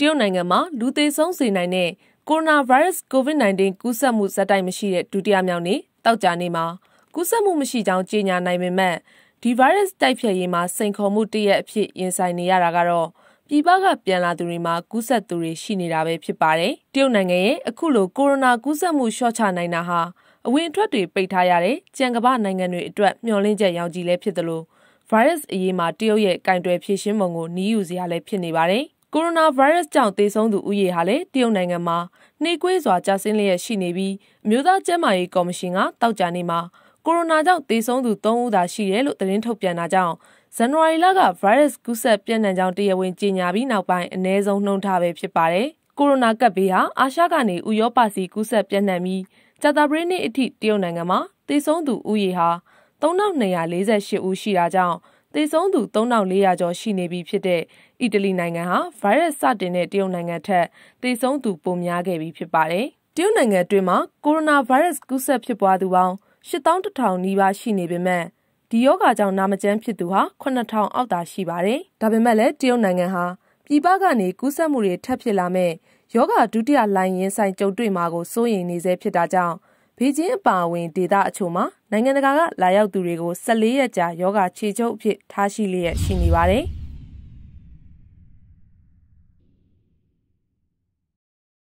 တရုတ်နိုင်ငံမှာလူသေဆုံးစေနိုင်တဲ့ကိုရိုနာဗိုင်းရပ်စ် COVID-19 ကူးစက်မှုဇက်တိုက်မရှိတဲ့ဒုတိယမြောက်နေ့တောက်ကြနေ့မှာကူးစက်မှုမရှိကြောင်းကြေညာနိုင်ပေမဲ့ဒီဗိုင်းရပ်စ်တိုက်ဖျက်ရေးမှာစိန်ခေါ်မှုတစ်ရက်အဖြစ်ရင်ဆိုင်နေရတာကတော့ပြည်ပကပြန်လာသူတွေမှာကူးစက်သူတွေရှိနေတာပဲဖြစ်ပါတယ်။တရုတ်နိုင်ငံရဲ့အခုလိုကိုရိုနာကူးစက်မှုလျှော့ချနိုင်တာဟာအဝင်အထွက်တွေပိတ်ထားရတဲ့ကြံကမ္ဘာနိုင်ငံတွေအတွက်မျှော်လင့်ချက်ရောင်ကြီးလည်းဖြစ်သလို virus အရေးမှာတရုတ်ရဲ့ကင်တွယ်ဖြည့်ရှင်းပုံကိုနီးယူစရာလည်းဖြစ်နေပါတယ်ကိုရိုနာဗိုင်းရပ်စ်ကြောင့်သေဆုံးသူဦးရေဟာလည်းတရုတ်နိုင်ငံမှာနှေးကွေးစွာကျဆင်းလျက်ရှိနေပြီးအမျိုးသားကျန်းမာရေးကော်မရှင်ကတောက်ကြနေမှာကိုရိုနာကြောင့်သေဆုံးသူ3ဦးသာရှိတယ်လို့သတင်းထုတ်ပြန်တာကြောင့်ဇန်နဝါရီလကဗိုင်းရပ်စ်ကူးစက်ပြန့်နှံ့ကြောင်းတရားဝင်ကြေညာပြီးနောက်ပိုင်းအ ਨੇ ဆုံးနှုံထားပဲဖြစ်ပါတယ်။ကိုရိုနာကပ်ဘေးဟာအာရှကနေဥရောပစီကူးစက်ပြန့်နှံ့ပြီးဂျာတာပရင်းနေ့အထိတရုတ်နိုင်ငံမှာသေဆုံးသူဦးရေဟာ3248ဦးရှိတာကြောင့်သေဆုံးသူ3400ကျော်ရှိနေပြီဖြစ်တဲ့အီတလီနိုင်ငံဟာဗိုင်းရပ်စ်စတင်တဲ့တရုတ်နိုင်ငံထက်သေဆုံးသူပိုများခဲ့ပြီဖြစ်ပါတယ်။တရုတ်နိုင်ငံတွင်းမှာကိုရိုနာဗိုင်းရပ်စ်ကူးစက်ဖြစ်ပွားသူပေါင်း8100နီးပါးရှိနေပေမဲ့ဒီရောဂါကြောင့်နာမကျန်းဖြစ်သူဟာ9000အောက်သာရှိပါတယ်။ဒါပေမဲ့လည်းတရုတ်နိုင်ငံဟာပြည်ပကနေကူးစက်မှုတွေထပ်ဖြစ်လာမဲ့ယောဂဒုတိယလိုင်းရင်ဆိုင်ကြုံတွေ့မှာကိုစိုးရိမ်နေဆဲဖြစ်တာကြောင့်ဘေကျင်းအပါအဝင်ဒေသအချို့မှာနိုင်ငံတကာကလာရောက်သူတွေကို14ရက်ကြာယောဂါခြေချုပ်အဖြစ်ထားရှိလျက်ရှိနေပါတယ်။